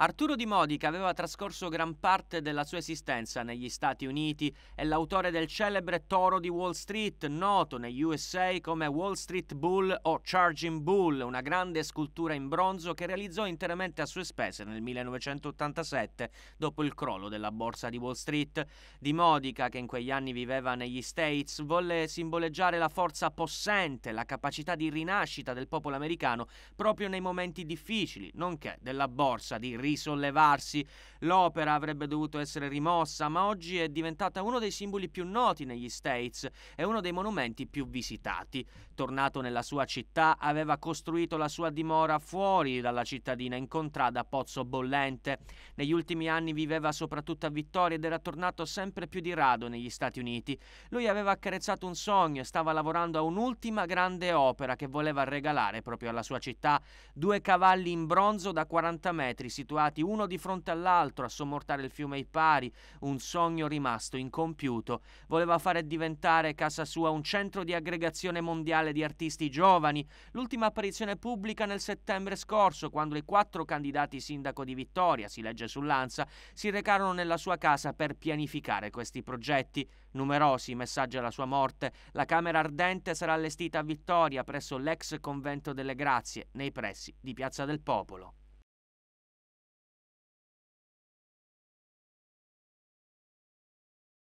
Arturo Di Modica aveva trascorso gran parte della sua esistenza negli Stati Uniti, è l'autore del celebre Toro di Wall Street, noto negli USA come Wall Street Bull o Charging Bull, una grande scultura in bronzo che realizzò interamente a sue spese nel 1987, dopo il crollo della borsa di Wall Street. Di Modica, che in quegli anni viveva negli States, volle simboleggiare la forza possente, la capacità di rinascita del popolo americano proprio nei momenti difficili, nonché della borsa di rinascita risollevarsi. L'opera avrebbe dovuto essere rimossa, ma oggi è diventata uno dei simboli più noti negli States e uno dei monumenti più visitati. Tornato nella sua città, aveva costruito la sua dimora fuori dalla cittadina, in contrada Pozzo Bollente. Negli ultimi anni viveva soprattutto a Vittoria ed era tornato sempre più di rado negli Stati Uniti. Lui aveva accarezzato un sogno e stava lavorando a un'ultima grande opera che voleva regalare proprio alla sua città, due cavalli in bronzo da 40 metri situati individuati uno di fronte all'altro a sommortare il fiume Ipari, un sogno rimasto incompiuto. Voleva fare diventare casa sua un centro di aggregazione mondiale di artisti giovani. L'ultima apparizione pubblica nel settembre scorso, quando i quattro candidati sindaco di Vittoria, si legge sull'Ansa, si recarono nella sua casa per pianificare questi progetti. Numerosi messaggi alla sua morte. La Camera Ardente sarà allestita a Vittoria presso l'ex convento delle Grazie, nei pressi di Piazza del Popolo.